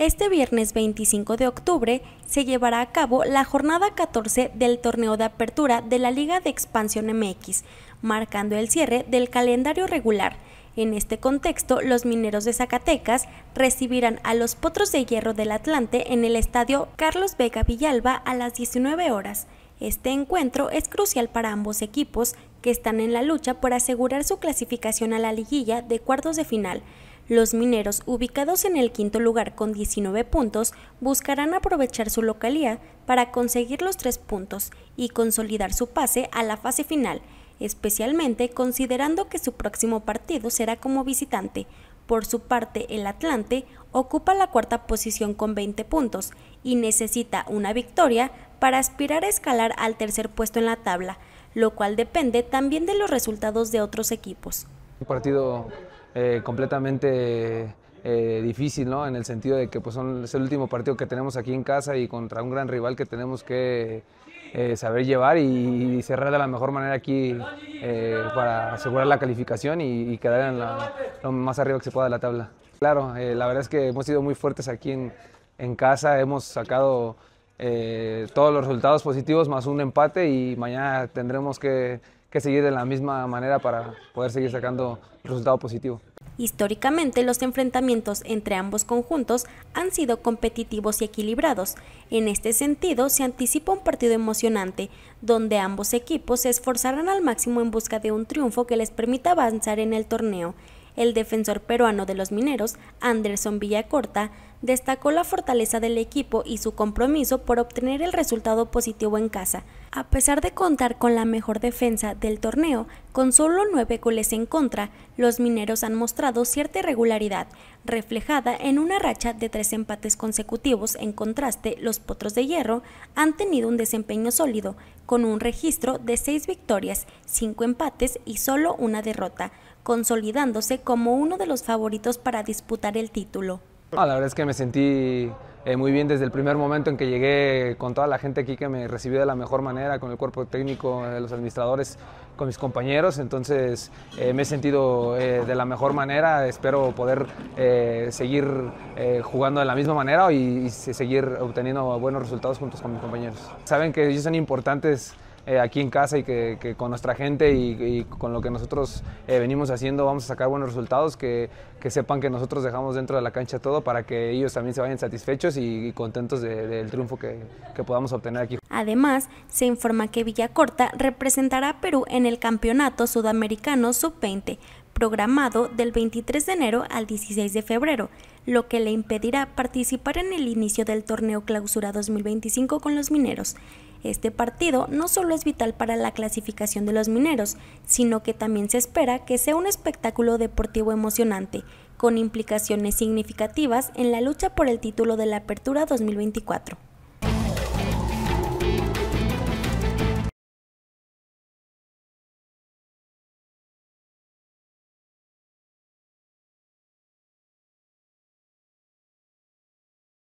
Este viernes 25 de octubre se llevará a cabo la jornada 14 del torneo de apertura de la Liga de Expansión MX, marcando el cierre del calendario regular. En este contexto, los mineros de Zacatecas recibirán a los Potros de Hierro del Atlante en el estadio Carlos Vega Villalba a las 19 horas. Este encuentro es crucial para ambos equipos que están en la lucha por asegurar su clasificación a la liguilla de cuartos de final los mineros, ubicados en el quinto lugar con 19 puntos, buscarán aprovechar su localía para conseguir los tres puntos y consolidar su pase a la fase final, especialmente considerando que su próximo partido será como visitante. Por su parte, el Atlante ocupa la cuarta posición con 20 puntos y necesita una victoria para aspirar a escalar al tercer puesto en la tabla, lo cual depende también de los resultados de otros equipos. Un partido eh, completamente eh, difícil, ¿no? En el sentido de que pues, es el último partido que tenemos aquí en casa y contra un gran rival que tenemos que eh, saber llevar y, cerrar de la mejor manera aquí para asegurar la calificación y, quedar en lo más arriba que se pueda de la tabla. Claro, la verdad es que hemos sido muy fuertes aquí en casa, hemos sacado todos los resultados positivos más un empate y mañana tendremos que que seguir de la misma manera para poder seguir sacando resultado positivo. Históricamente, los enfrentamientos entre ambos conjuntos han sido competitivos y equilibrados. En este sentido, se anticipa un partido emocionante, donde ambos equipos se esforzarán al máximo en busca de un triunfo que les permita avanzar en el torneo. El defensor peruano de los mineros, Anderson Villacorta, destacó la fortaleza del equipo y su compromiso por obtener el resultado positivo en casa. A pesar de contar con la mejor defensa del torneo, con solo nueve goles en contra, los mineros han mostrado cierta irregularidad, reflejada en una racha de tres empates consecutivos. En contraste, los potros de hierro han tenido un desempeño sólido, con un registro de seis victorias, cinco empates y solo una derrota, consolidándose como uno de los favoritos para disputar el título. Ah, la verdad es que me sentí eh, muy bien desde el primer momento en que llegué con toda la gente aquí que me recibió de la mejor manera, con el cuerpo técnico, los administradores, con mis compañeros. Entonces eh, me he sentido eh, de la mejor manera. Espero poder seguir jugando de la misma manera y, y seguir obteniendo buenos resultados juntos con mis compañeros. Saben que ellos son importantes eh, aquí en casa y que, con nuestra gente y, con lo que nosotros eh, venimos haciendo vamos a sacar buenos resultados, que, sepan que nosotros dejamos dentro de la cancha todo para que ellos también se vayan satisfechos y, contentos del triunfo que, que podamos obtener aquí. Además, se informa que Villacorta representará a Perú en el Campeonato Sudamericano Sub-20, programado del 23 de enero al 16 de febrero, lo que le impedirá participar en el inicio del torneo Clausura 2025 con los mineros. Este partido no solo es vital para la clasificación de los mineros, sino que también se espera que sea un espectáculo deportivo emocionante, con implicaciones significativas en la lucha por el título de la Apertura 2024.